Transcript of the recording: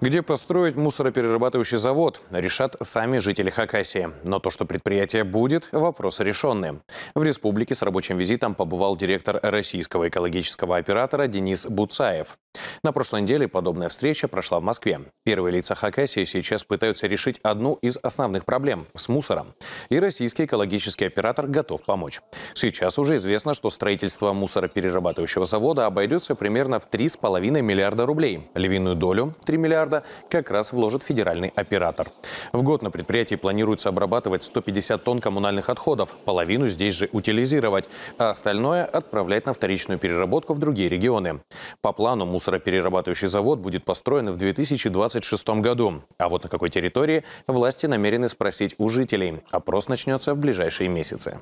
Где построить мусороперерабатывающий завод, решат сами жители Хакасии. Но то, что предприятие будет, вопрос решенный. В республике с рабочим визитом побывал директор российского экологического оператора Денис Буцаев. На прошлой неделе подобная встреча прошла в Москве. Первые лица Хакасии сейчас пытаются решить одну из основных проблем – с мусором. И российский экологический оператор готов помочь. Сейчас уже известно, что строительство мусороперерабатывающего завода обойдется примерно в 3,5 миллиарда рублей. Львиную долю – 3 миллиарда – как раз вложит федеральный оператор. В год на предприятии планируется обрабатывать 150 тонн коммунальных отходов, половину здесь же утилизировать, а остальное отправлять на вторичную переработку в другие регионы. По плану мусор Мусороперерабатывающий завод будет построен в 2026 году. А вот на какой территории власти намерены спросить у жителей. Опрос начнется в ближайшие месяцы.